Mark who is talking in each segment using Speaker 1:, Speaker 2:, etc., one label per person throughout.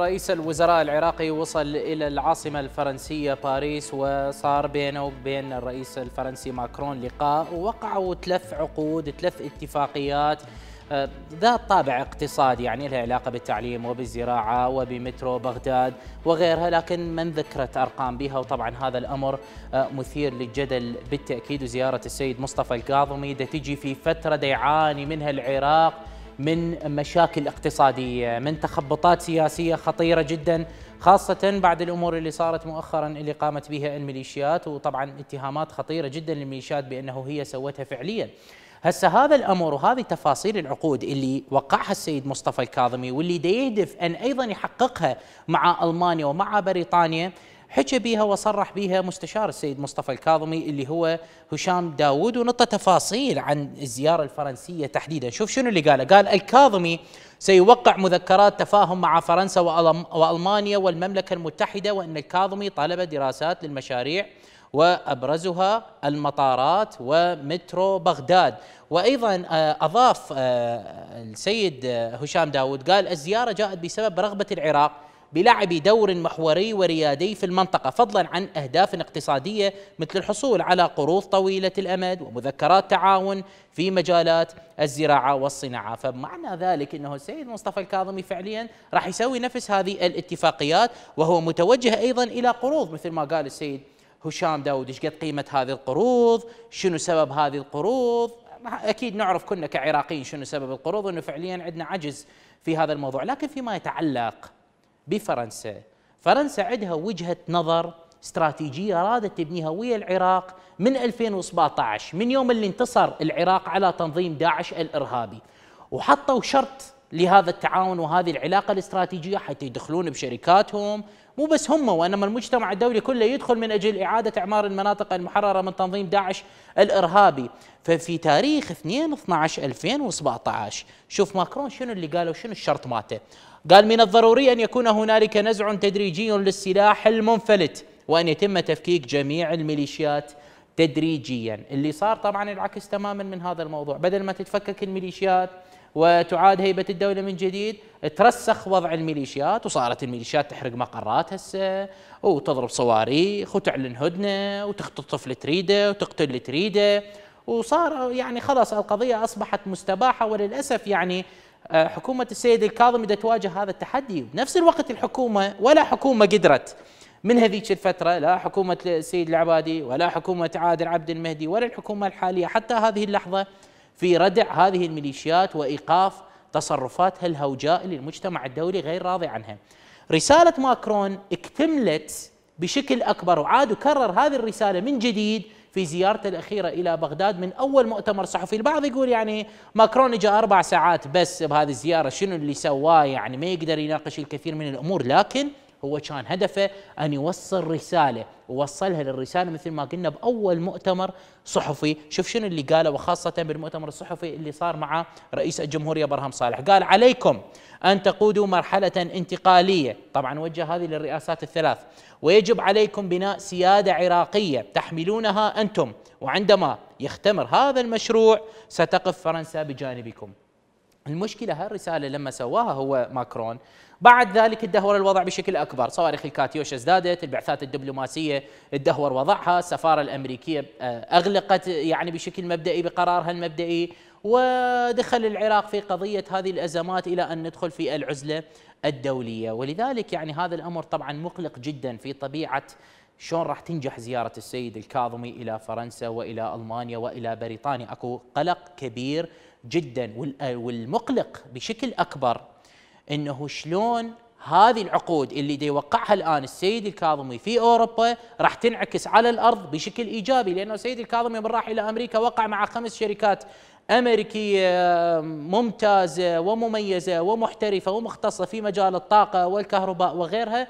Speaker 1: رئيس الوزراء العراقي وصل إلى العاصمة الفرنسية باريس وصار بينه وبين الرئيس الفرنسي ماكرون لقاء ووقعوا ثلاث عقود ثلاث اتفاقيات آه، ذات طابع اقتصادي يعني لها علاقة بالتعليم وبالزراعة وبمترو بغداد وغيرها لكن من ذكرت أرقام بها وطبعا هذا الأمر آه، مثير للجدل بالتأكيد وزيارة السيد مصطفى الكاظمي تجي في فترة يعاني منها العراق من مشاكل اقتصادية من تخبطات سياسية خطيرة جدا خاصة بعد الأمور اللي صارت مؤخرا اللي قامت بها الميليشيات وطبعا اتهامات خطيرة جدا للميليشيات بأنه هي سوتها فعليا هسه هذا الامر وهذه تفاصيل العقود اللي وقعها السيد مصطفى الكاظمي واللي يهدف ان ايضا يحققها مع المانيا ومع بريطانيا حكى بها وصرح بها مستشار السيد مصطفى الكاظمي اللي هو هشام داوود ونطى تفاصيل عن الزيارة الفرنسية تحديدا شوف شنو اللي قاله قال الكاظمي سيوقع مذكرات تفاهم مع فرنسا وألمانيا والمملكة المتحدة وأن الكاظمي طلب دراسات للمشاريع وابرزها المطارات ومترو بغداد وايضا آه، اضاف آه، السيد هشام داود قال الزياره جاءت بسبب رغبه العراق بلعب دور محوري وريادي في المنطقة فضلا عن أهداف اقتصادية مثل الحصول على قروض طويلة الأمد ومذكرات تعاون في مجالات الزراعة والصناعة فمعنى ذلك أنه السيد مصطفى الكاظمي فعليا راح يسوي نفس هذه الاتفاقيات وهو متوجه أيضا إلى قروض مثل ما قال السيد هشام داود ايش قد قيمه هذه القروض شنو سبب هذه القروض اكيد نعرف كنا كعراقيين شنو سبب القروض انه فعليا عندنا عجز في هذا الموضوع لكن فيما يتعلق بفرنسا فرنسا عندها وجهة نظر استراتيجية رادت تبنيها ويا العراق من 2017 من يوم اللي انتصر العراق على تنظيم داعش الإرهابي وحطوا شرط لهذا التعاون وهذه العلاقة الاستراتيجية حتى يدخلون بشركاتهم مو بس هم وإنما المجتمع الدولي كله يدخل من أجل إعادة إعمار المناطق المحررة من تنظيم داعش الإرهابي ففي تاريخ 2 12 2017 شوف ماكرون شنو اللي قاله شنو الشرط مالته قال من الضروري أن يكون هنالك نزع تدريجي للسلاح المنفلت وأن يتم تفكيك جميع الميليشيات تدريجيا اللي صار طبعا العكس تماما من هذا الموضوع بدل ما تتفكك الميليشيات وتعاد هيبة الدولة من جديد ترسخ وضع الميليشيات وصارت الميليشيات تحرق مقرات هسه وتضرب صواريخ وتعلن هدنة وتختطف اللي تريده وتقتل اللي تريده وصار يعني خلاص القضية أصبحت مستباحة وللأسف يعني آه، حكومة السيد الكاظم تواجه هذا التحدي بنفس الوقت الحكومة ولا حكومة قدرت من هذيك الفترة لا حكومة السيد العبادي ولا حكومة عادل عبد المهدي ولا الحكومة الحالية حتى هذه اللحظة في ردع هذه الميليشيات وإيقاف تصرفاتها الهوجاء للمجتمع الدولي غير راضي عنها رسالة ماكرون اكتملت بشكل أكبر وعاد وكرر هذه الرسالة من جديد في زيارته الأخيرة إلى بغداد من أول مؤتمر صحفي البعض يقول يعني ماكرون جاء أربع ساعات بس بهذه الزيارة شنو اللي سواه يعني ما يقدر يناقش الكثير من الأمور لكن هو كان هدفه أن يوصل رسالة ووصلها للرسالة مثل ما قلنا بأول مؤتمر صحفي شوف شنو اللي قاله وخاصة بالمؤتمر الصحفي اللي صار مع رئيس الجمهورية برهم صالح قال عليكم أن تقودوا مرحلة انتقالية طبعا وجه هذه للرئاسات الثلاث ويجب عليكم بناء سيادة عراقية تحملونها أنتم وعندما يختمر هذا المشروع ستقف فرنسا بجانبكم المشكلة هالرسالة لما سواها هو ماكرون بعد ذلك تدهور الوضع بشكل أكبر صواريخ الكاتيوش ازدادت البعثات الدبلوماسية تدهور وضعها السفارة الأمريكية آه، أغلقت يعني بشكل مبدئي بقرارها المبدئي ودخل العراق في قضية هذه الأزمات إلى أن ندخل في العزلة الدولية ولذلك يعني هذا الأمر طبعا مقلق جدا في طبيعة شلون راح تنجح زيارة السيد الكاظمي إلى فرنسا وإلى ألمانيا وإلى بريطانيا أكو قلق كبير جدا آه، والمقلق بشكل اكبر انه شلون هذه العقود اللي دي يوقعها الان السيد الكاظمي في اوروبا راح تنعكس على الارض بشكل ايجابي لانه السيد الكاظمي من راح الى امريكا وقع مع خمس شركات امريكيه ممتازه ومميزه ومحترفه ومختصه في مجال الطاقه والكهرباء وغيرها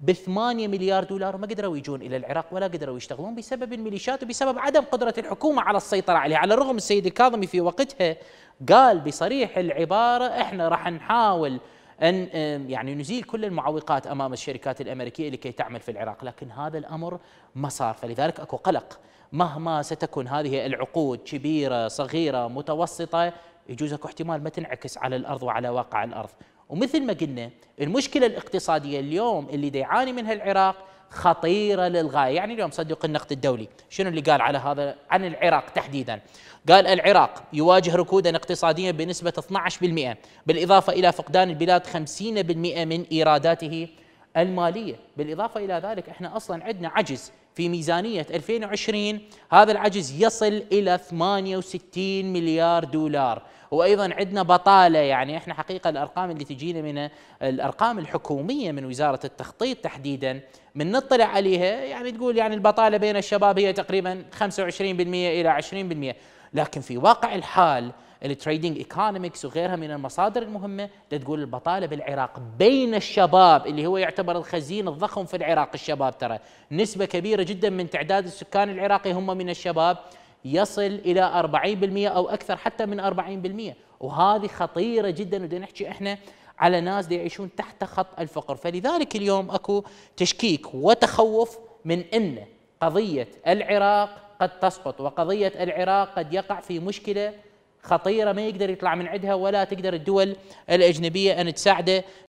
Speaker 1: ب 8 مليار دولار ما قدروا يجون الى العراق ولا قدروا يشتغلون بسبب الميليشيات وبسبب عدم قدره الحكومه على السيطره عليها، على الرغم السيد الكاظمي في وقتها قال بصريح العباره احنا راح نحاول ان يعني نزيل كل المعوقات امام الشركات الامريكيه لكي تعمل في العراق، لكن هذا الامر ما صار فلذلك اكو قلق مهما ستكون هذه العقود كبيره، صغيره، متوسطه يجوز اكو احتمال ما تنعكس على الارض وعلى واقع الارض، ومثل ما قلنا المشكلة الاقتصادية اليوم اللي يعاني منها العراق خطيرة للغاية يعني اليوم صدق النقد الدولي شنو اللي قال على هذا عن العراق تحديدا قال العراق يواجه ركودا اقتصاديا بنسبة 12% بالإضافة إلى فقدان البلاد 50% من إيراداته المالية بالإضافة إلى ذلك إحنا أصلا عندنا عجز في ميزانية 2020 هذا العجز يصل إلى 68 مليار دولار وايضا عندنا بطاله يعني احنا حقيقه الارقام اللي تجينا من الارقام الحكوميه من وزاره التخطيط تحديدا من نطلع عليها يعني تقول يعني البطاله بين الشباب هي تقريبا 25% الى 20% لكن في واقع الحال التريدنج ايكونومكس وغيرها من المصادر المهمه تقول البطاله بالعراق بين الشباب اللي هو يعتبر الخزين الضخم في العراق الشباب ترى نسبه كبيره جدا من تعداد السكان العراقي هم من الشباب يصل إلى 40% أو أكثر حتى من 40% وهذه خطيرة جدا ودنا نحكي احنا على ناس دي يعيشون تحت خط الفقر فلذلك اليوم اكو تشكيك وتخوف من ان قضية العراق قد تسقط وقضية العراق قد يقع في مشكلة خطيرة ما يقدر يطلع من عندها ولا تقدر الدول الأجنبية أن تساعده